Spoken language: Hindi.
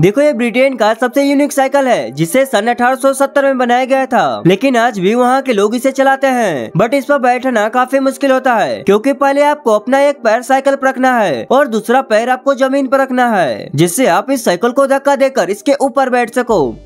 देखो ये ब्रिटेन का सबसे यूनिक साइकिल है जिसे सन 1870 में बनाया गया था लेकिन आज भी वहाँ के लोग इसे चलाते हैं बट इस पर बैठना काफी मुश्किल होता है क्योंकि पहले आपको अपना एक पैर साइकिल पर रखना है और दूसरा पैर आपको जमीन पर रखना है जिससे आप इस साइकिल को धक्का देकर इसके ऊपर बैठ सको